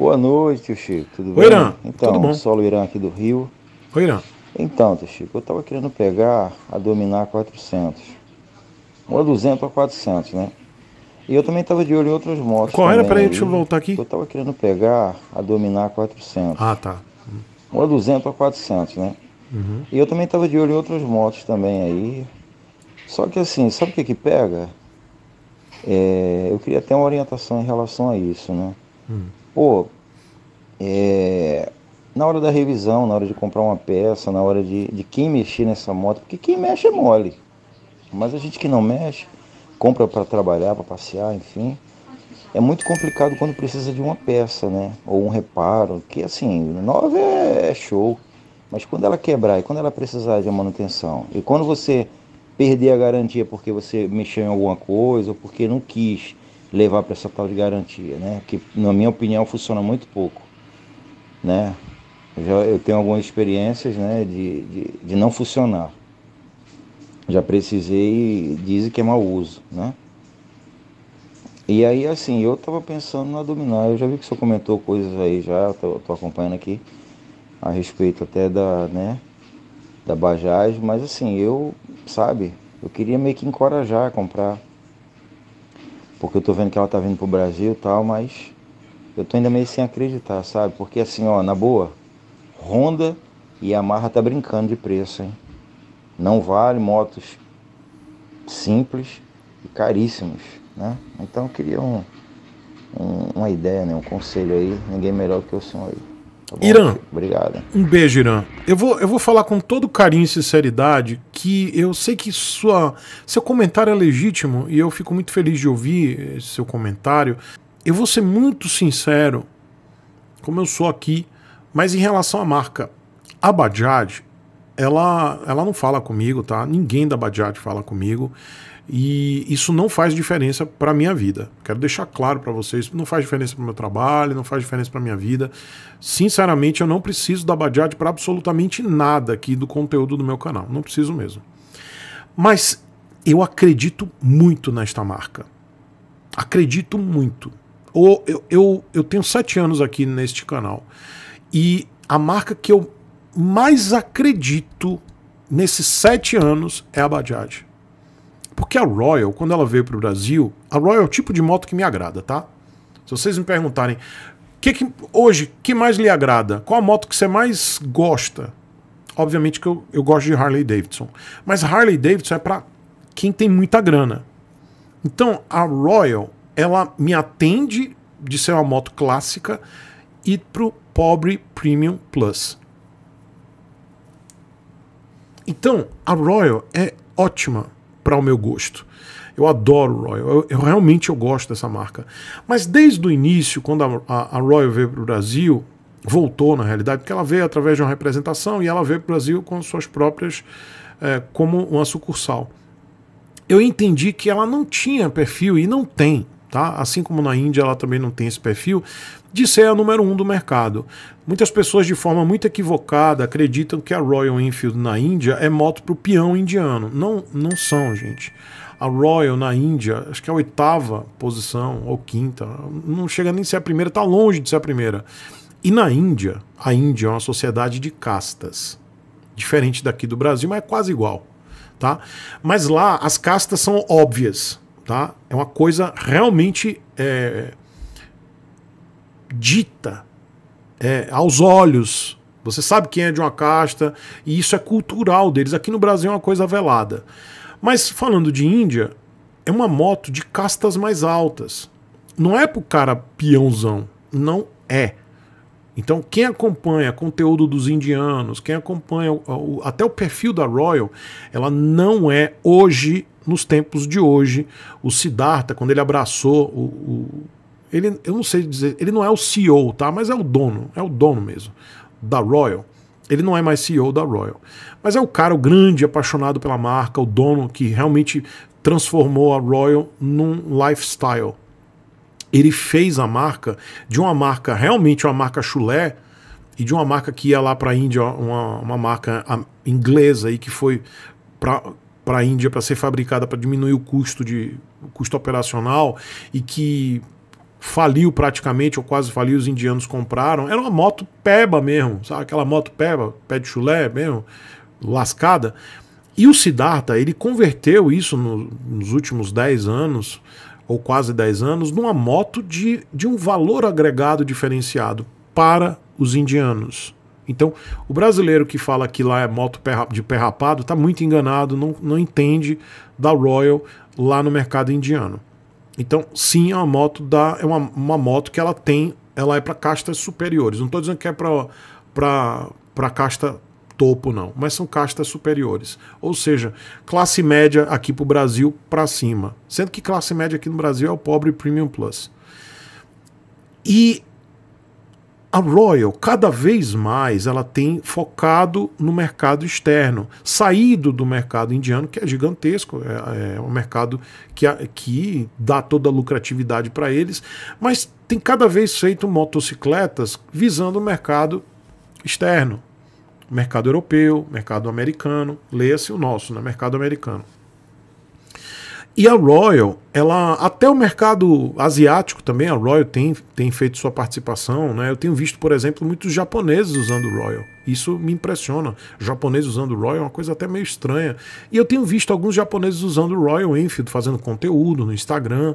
Boa noite, tio Chico. Tudo Oi, bem? Irã. Então, Tudo bom? Solo o Irã aqui do Rio. Oi, Irã. Então, tio Chico, eu estava querendo pegar a Dominar 400. Uma 200 a 400, né? E eu também estava de olho em outras motos. Qual era? Peraí, deixa eu voltar aqui. Eu estava querendo pegar a Dominar 400. Ah, tá. Uma 200 a 400, né? Uhum. E eu também estava de olho em outras motos também aí. Só que assim, sabe o que que pega? É, eu queria ter uma orientação em relação a isso, né? Uhum pô, é, na hora da revisão, na hora de comprar uma peça, na hora de, de quem mexer nessa moto, porque quem mexe é mole. Mas a gente que não mexe, compra para trabalhar, para passear, enfim. É muito complicado quando precisa de uma peça, né? Ou um reparo, que assim, nova é, é show. Mas quando ela quebrar e quando ela precisar de uma manutenção, e quando você perder a garantia porque você mexeu em alguma coisa ou porque não quis, levar para essa tal de garantia, né? Que na minha opinião funciona muito pouco, né? Eu, já, eu tenho algumas experiências, né, de, de, de, não funcionar. Já precisei, dizem que é mau uso, né? E aí, assim, eu estava pensando na dominar. Eu já vi que você comentou coisas aí já, tô, tô acompanhando aqui a respeito até da, né, da Bajaj, mas assim, eu, sabe, eu queria meio que encorajar a comprar porque eu tô vendo que ela tá vindo pro Brasil e tal, mas eu tô ainda meio sem acreditar, sabe? Porque assim, ó, na boa, Honda e Yamaha tá brincando de preço, hein? Não vale motos simples e caríssimos, né? Então eu queria um, um, uma ideia, né? um conselho aí, ninguém melhor do que o senhor aí. Tá bom, Irã. Obrigado. Um beijo, Irã. Eu vou, eu vou falar com todo carinho e sinceridade que eu sei que sua, seu comentário é legítimo e eu fico muito feliz de ouvir seu comentário. Eu vou ser muito sincero, como eu sou aqui, mas em relação à marca, a Bajaj, ela, ela não fala comigo, tá? Ninguém da Bajaj fala comigo. E isso não faz diferença para a minha vida. Quero deixar claro para vocês, não faz diferença para o meu trabalho, não faz diferença para a minha vida. Sinceramente, eu não preciso da Bajaj para absolutamente nada aqui do conteúdo do meu canal. Não preciso mesmo. Mas eu acredito muito nesta marca. Acredito muito. Eu, eu, eu, eu tenho sete anos aqui neste canal. E a marca que eu mais acredito nesses sete anos é a Bajaj. Porque a Royal, quando ela veio para o Brasil, a Royal é o tipo de moto que me agrada, tá? Se vocês me perguntarem, que, que hoje, que mais lhe agrada? Qual a moto que você mais gosta? Obviamente que eu, eu gosto de Harley Davidson. Mas Harley Davidson é para quem tem muita grana. Então, a Royal, ela me atende de ser uma moto clássica e pro pobre Premium Plus. Então, a Royal é ótima para o meu gosto. Eu adoro Royal, eu, eu, realmente eu gosto dessa marca. Mas desde o início, quando a, a, a Royal veio para o Brasil, voltou na realidade, porque ela veio através de uma representação e ela veio para o Brasil com suas próprias, é, como uma sucursal. Eu entendi que ela não tinha perfil e não tem tá? Assim como na Índia ela também não tem esse perfil, de ser a número um do mercado. Muitas pessoas, de forma muito equivocada, acreditam que a Royal Enfield na Índia é moto para o peão indiano. Não, não são, gente. A Royal na Índia, acho que é a oitava posição ou quinta, não chega nem a ser a primeira, está longe de ser a primeira. E na Índia, a Índia é uma sociedade de castas, diferente daqui do Brasil, mas é quase igual, tá? Mas lá as castas são óbvias. Tá? É uma coisa realmente é, dita é, aos olhos. Você sabe quem é de uma casta, e isso é cultural deles. Aqui no Brasil é uma coisa velada. Mas falando de Índia, é uma moto de castas mais altas. Não é pro cara peãozão. Não é. Então, quem acompanha conteúdo dos indianos, quem acompanha o, o, até o perfil da Royal, ela não é hoje nos tempos de hoje. O Siddhartha, quando ele abraçou o, o. ele, eu não sei dizer, ele não é o CEO, tá? Mas é o dono, é o dono mesmo, da Royal. Ele não é mais CEO da Royal. Mas é o cara, o grande, apaixonado pela marca, o dono que realmente transformou a Royal num lifestyle. Ele fez a marca de uma marca, realmente uma marca chulé, e de uma marca que ia lá para a Índia, uma, uma marca inglesa e que foi para para a Índia para ser fabricada para diminuir o custo de o custo operacional e que faliu praticamente ou quase faliu os indianos compraram era uma moto peba mesmo sabe aquela moto peba pé de chulé mesmo lascada e o Siddhartha ele converteu isso no, nos últimos 10 anos ou quase 10 anos numa moto de, de um valor agregado diferenciado para os indianos então, o brasileiro que fala que lá é moto de pé rapado está muito enganado, não, não entende da Royal lá no mercado indiano. Então, sim, é uma moto da é uma, uma moto que ela tem, ela é para castas superiores. Não estou dizendo que é para para casta topo não, mas são castas superiores. Ou seja, classe média aqui para o Brasil para cima, sendo que classe média aqui no Brasil é o pobre premium plus. E a Royal cada vez mais ela tem focado no mercado externo, saído do mercado indiano que é gigantesco, é, é, é um mercado que, que dá toda a lucratividade para eles, mas tem cada vez feito motocicletas visando o mercado externo, mercado europeu, mercado americano, leia-se o nosso, né? mercado americano. E a Royal, ela até o mercado asiático também, a Royal tem, tem feito sua participação. Né? Eu tenho visto, por exemplo, muitos japoneses usando Royal. Isso me impressiona. Japoneses usando Royal é uma coisa até meio estranha. E eu tenho visto alguns japoneses usando Royal Enfield, fazendo conteúdo no Instagram.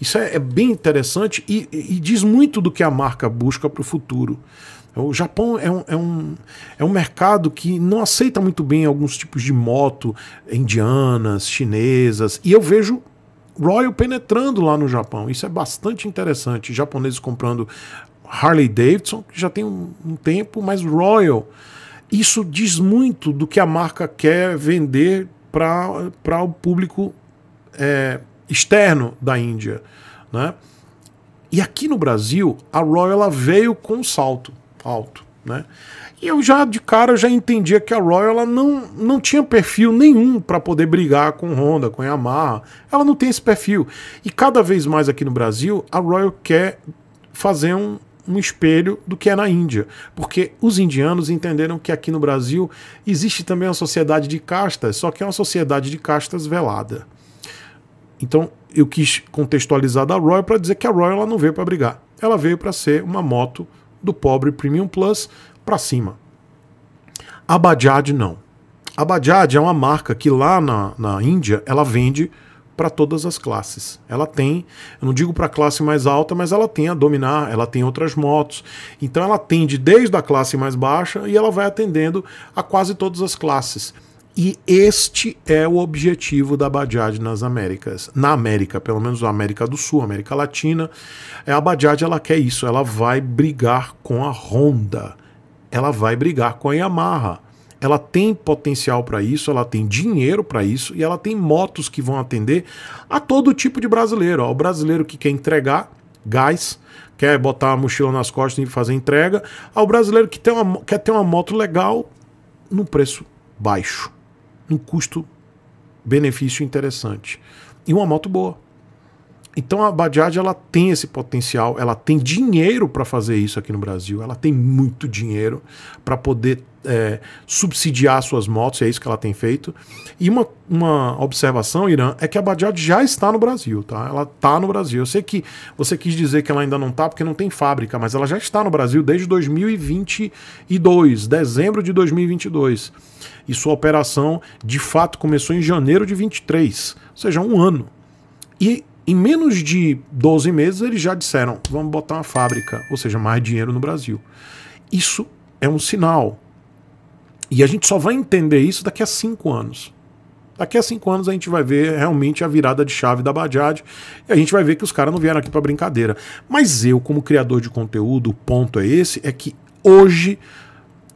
Isso é, é bem interessante e, e diz muito do que a marca busca para o futuro. O Japão é um, é um, é um mercado que não aceita muito bem alguns tipos de moto indianas, chinesas, e eu vejo Royal penetrando lá no Japão. Isso é bastante interessante. Japoneses comprando Harley Davidson, que já tem um, um tempo, mas Royal. Isso diz muito do que a marca quer vender para o público é, externo da Índia. Né? E aqui no Brasil, a Royal veio com um salto alto. Né? E eu já de cara já entendia que a Royal ela não, não tinha perfil nenhum para poder brigar com Honda, com Yamaha. Ela não tem esse perfil. E cada vez mais aqui no Brasil, a Royal quer fazer um, um espelho do que é na Índia, porque os indianos entenderam que aqui no Brasil existe também uma sociedade de castas, só que é uma sociedade de castas velada. Então eu quis contextualizar da Royal para dizer que a Royal ela não veio para brigar, ela veio para ser uma moto do pobre Premium Plus para cima. A Bajaj não. A Bajaj é uma marca que lá na, na Índia ela vende para todas as classes. Ela tem, eu não digo para a classe mais alta, mas ela tem a dominar, ela tem outras motos. Então ela atende desde a classe mais baixa e ela vai atendendo a quase todas as classes. E este é o objetivo da Bajaj nas Américas. Na América, pelo menos na América do Sul, América Latina, é a Bajaj ela quer isso, ela vai brigar com a Honda, ela vai brigar com a Yamaha. Ela tem potencial para isso, ela tem dinheiro para isso e ela tem motos que vão atender a todo tipo de brasileiro. o brasileiro que quer entregar gás, quer botar a mochila nas costas e fazer entrega, ao brasileiro que tem uma, quer ter uma moto legal no preço baixo um custo-benefício interessante. E uma moto boa. Então a Bajaj ela tem esse potencial, ela tem dinheiro para fazer isso aqui no Brasil, ela tem muito dinheiro para poder é, subsidiar suas motos, é isso que ela tem feito. E uma, uma observação, Irã, é que a Bajaj já está no Brasil, tá? Ela está no Brasil. Eu sei que você quis dizer que ela ainda não está porque não tem fábrica, mas ela já está no Brasil desde 2022, dezembro de 2022. E sua operação, de fato, começou em janeiro de 23, ou seja, um ano. E em menos de 12 meses, eles já disseram: vamos botar uma fábrica, ou seja, mais dinheiro no Brasil. Isso é um sinal. E a gente só vai entender isso daqui a cinco anos. Daqui a cinco anos a gente vai ver realmente a virada de chave da Bajaj e a gente vai ver que os caras não vieram aqui para brincadeira. Mas eu, como criador de conteúdo, o ponto é esse: é que hoje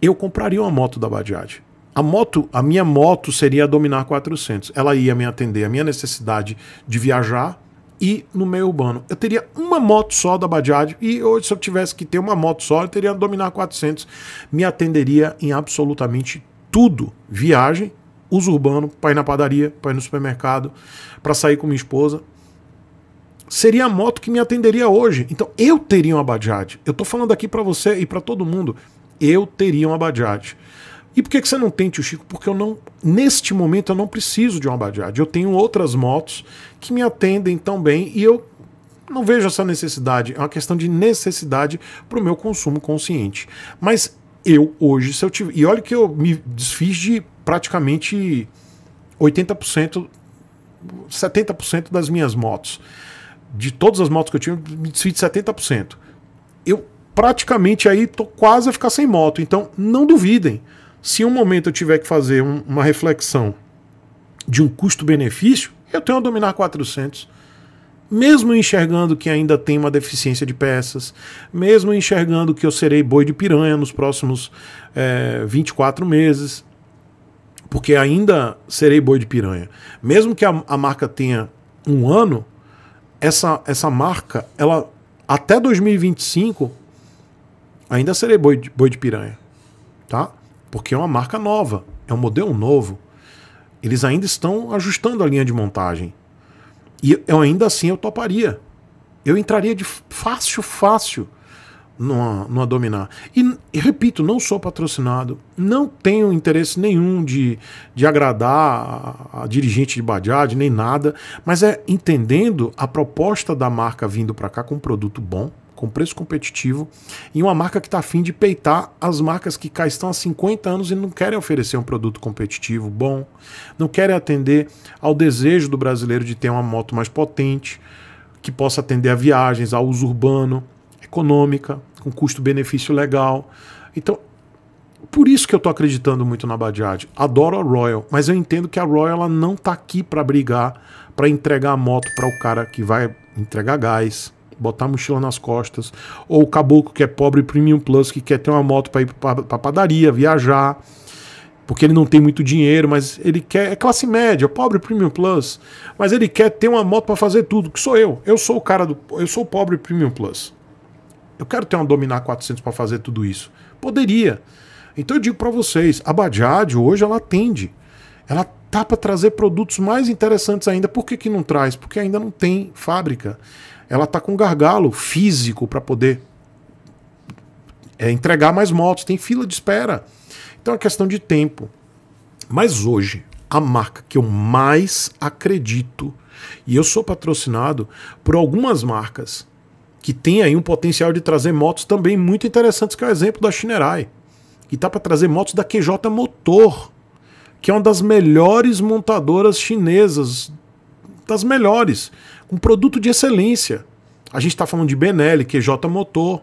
eu compraria uma moto da Bajaj. A moto, a minha moto seria a Dominar 400. Ela ia me atender a minha necessidade de viajar, e no meio urbano. Eu teria uma moto só da Bajaj e hoje se eu tivesse que ter uma moto só, eu teria a Dominar 400, me atenderia em absolutamente tudo. Viagem, uso urbano, para ir na padaria, para ir no supermercado, para sair com minha esposa. Seria a moto que me atenderia hoje. Então eu teria uma Bajaj. Eu estou falando aqui para você e para todo mundo. Eu teria uma Bajaj. E por que, que você não tem, tio Chico? Porque eu não, neste momento, eu não preciso de uma Bajaj. Eu tenho outras motos que me atendem tão bem e eu não vejo essa necessidade. É uma questão de necessidade para o meu consumo consciente. Mas eu hoje, se eu tiver. E olha que eu me desfiz de praticamente 80%, 70% das minhas motos. De todas as motos que eu tive, me desfiz de 70%. Eu praticamente aí tô quase a ficar sem moto. Então, não duvidem se em um momento eu tiver que fazer um, uma reflexão de um custo-benefício, eu tenho a dominar 400. Mesmo enxergando que ainda tem uma deficiência de peças, mesmo enxergando que eu serei boi de piranha nos próximos é, eh, 24 meses, porque ainda serei boi de piranha. Mesmo que a, a marca tenha um ano, essa, essa marca, ela até 2025, ainda serei boi de, boi de piranha. Tá? porque é uma marca nova, é um modelo novo. Eles ainda estão ajustando a linha de montagem. E eu ainda assim eu toparia. Eu entraria de fácil, fácil numa, numa dominar. E, e repito, não sou patrocinado, não tenho interesse nenhum de, de agradar a, a dirigente de Bajaj, nem nada, mas é entendendo a proposta da marca vindo para cá com um produto bom, com preço competitivo, e uma marca que está afim de peitar as marcas que cá estão há 50 anos e não querem oferecer um produto competitivo bom, não querem atender ao desejo do brasileiro de ter uma moto mais potente, que possa atender a viagens, a uso urbano, econômica, com custo-benefício legal. Então, por isso que eu estou acreditando muito na Bajaj. Adoro a Royal, mas eu entendo que a Royal ela não está aqui para brigar, para entregar a moto para o cara que vai entregar gás, botar a mochila nas costas, ou o caboclo que é pobre premium plus, que quer ter uma moto para ir para padaria, viajar, porque ele não tem muito dinheiro, mas ele quer é classe média, pobre premium plus, mas ele quer ter uma moto para fazer tudo, que sou eu. Eu sou o cara do eu sou o pobre premium plus. Eu quero ter uma dominar 400 para fazer tudo isso. Poderia. Então eu digo para vocês, a Bajaj hoje ela atende. Ela tá para trazer produtos mais interessantes ainda. Por que, que não traz? Porque ainda não tem fábrica. Ela tá com gargalo físico para poder é, entregar mais motos. Tem fila de espera. Então é questão de tempo. Mas hoje, a marca que eu mais acredito, e eu sou patrocinado por algumas marcas que tem aí um potencial de trazer motos também muito interessantes, que é o exemplo da Shinerai, que tá para trazer motos da QJ Motor que é uma das melhores montadoras chinesas, das melhores, um produto de excelência. A gente está falando de Benelli, QJ Motor.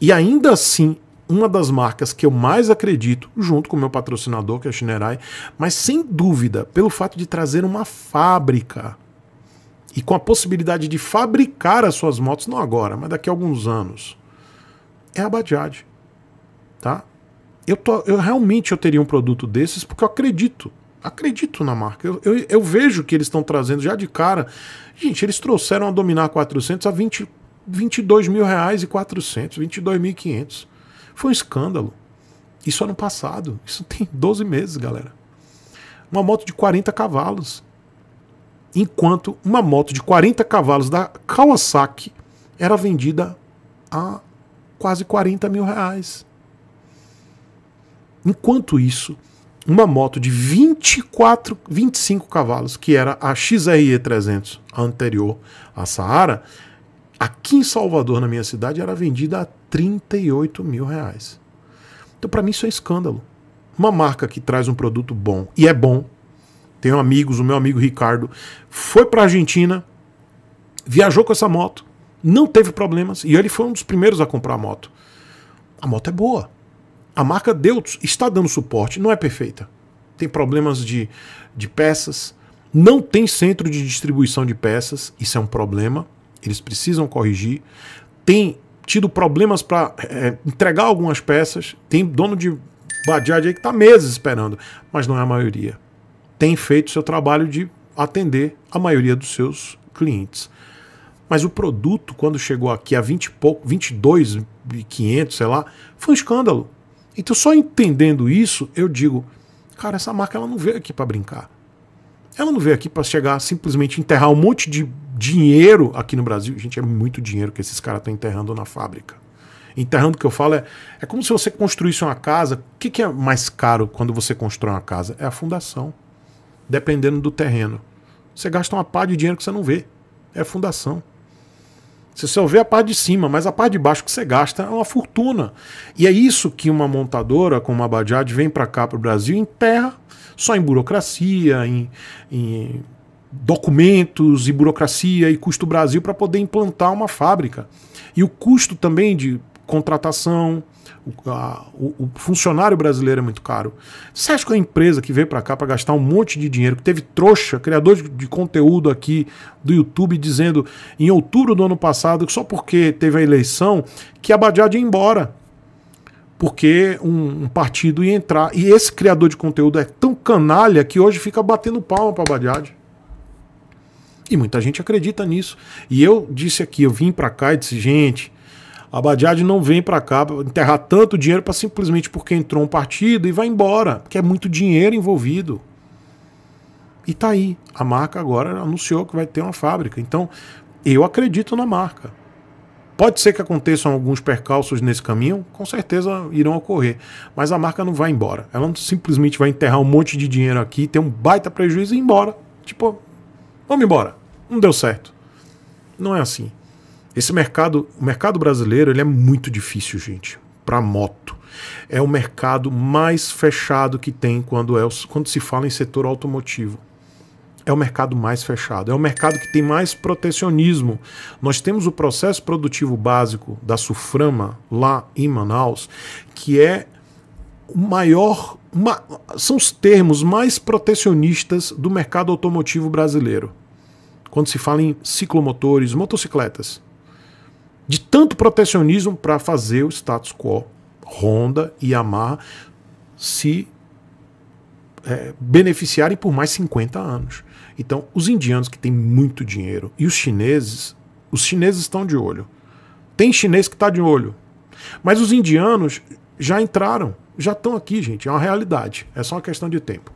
E ainda assim, uma das marcas que eu mais acredito, junto com o meu patrocinador, que é a Shinerai, mas sem dúvida, pelo fato de trazer uma fábrica e com a possibilidade de fabricar as suas motos, não agora, mas daqui a alguns anos, é a Bajaj. Tá? eu, tô, eu realmente eu teria um produto desses porque eu acredito. Acredito na marca. Eu, eu, eu vejo que eles estão trazendo já de cara. Gente, eles trouxeram a Dominar 400 a 20, 22 mil reais e 400, 22.500. Foi um escândalo. Isso ano passado. Isso tem 12 meses, galera. Uma moto de 40 cavalos. Enquanto uma moto de 40 cavalos da Kawasaki era vendida a quase 40 mil reais. Enquanto isso, uma moto de 24, 25 cavalos, que era a XRE 300 anterior à Saara, aqui em Salvador, na minha cidade, era vendida a 38 mil reais. Então, para mim, isso é escândalo. Uma marca que traz um produto bom, e é bom. Tenho amigos, o meu amigo Ricardo foi para a Argentina, viajou com essa moto, não teve problemas, e ele foi um dos primeiros a comprar a moto. A moto é boa. A marca Deutz está dando suporte, não é perfeita. Tem problemas de, de peças, não tem centro de distribuição de peças, isso é um problema, eles precisam corrigir. Tem tido problemas para é, eh, entregar algumas peças, tem dono de Badiad aí que está meses esperando, mas não é a maioria. Tem feito seu trabalho de atender a maioria dos seus clientes. Mas o produto, quando chegou aqui a 20 e pouco, 22,500, sei lá, foi um escândalo. Então, só entendendo isso, eu digo, cara, essa marca ela não veio aqui para brincar. Ela não veio aqui para chegar simplesmente enterrar um monte de dinheiro aqui no Brasil. Gente, é muito dinheiro que esses caras estão enterrando na fábrica. Enterrando o que eu falo é, é como se você construísse uma casa. O que, que é mais caro quando você constrói uma casa? É a fundação. Dependendo do terreno. Você gasta uma pá de dinheiro que você não vê. É a fundação. Você só vê a parte de cima, mas a parte de baixo que você gasta é uma fortuna. E é isso que uma montadora como a Bajaj vem para cá, para o Brasil, enterra só em burocracia, em, em documentos e burocracia e custo Brasil para poder implantar uma fábrica. E o custo também de contratação, o, a, o, o, funcionário brasileiro é muito caro. Você acha que a empresa que veio para cá para gastar um monte de dinheiro, que teve trouxa, criador de, de, conteúdo aqui do YouTube, dizendo em outubro do ano passado que só porque teve a eleição que a Badiad ia embora? Porque um, um, partido ia entrar. E esse criador de conteúdo é tão canalha que hoje fica batendo palma para a Badiad. E muita gente acredita nisso. E eu disse aqui, eu vim para cá e disse, gente, a Badiad não vem para cá enterrar tanto dinheiro para simplesmente porque entrou um partido e vai embora, porque é muito dinheiro envolvido. E tá aí. A marca agora anunciou que vai ter uma fábrica. Então, eu acredito na marca. Pode ser que aconteçam alguns percalços nesse caminho, com certeza irão ocorrer, mas a marca não vai embora. Ela não simplesmente vai enterrar um monte de dinheiro aqui, ter um baita prejuízo e ir embora. Tipo, vamos embora. Não deu certo. Não é assim. Esse mercado, o mercado brasileiro, ele é muito difícil, gente, para moto. É o mercado mais fechado que tem quando, é, quando se fala em setor automotivo. É o mercado mais fechado, é o mercado que tem mais protecionismo. Nós temos o processo produtivo básico da Suframa lá em Manaus, que é o maior uma, são os termos mais protecionistas do mercado automotivo brasileiro. Quando se fala em ciclomotores, motocicletas de tanto protecionismo para fazer o status quo. Honda e Yamaha se é, beneficiarem por mais 50 anos. Então, os indianos que têm muito dinheiro e os chineses, os chineses estão de olho. Tem chinês que está de olho. Mas os indianos já entraram, já estão aqui, gente. É uma realidade. É só uma questão de tempo.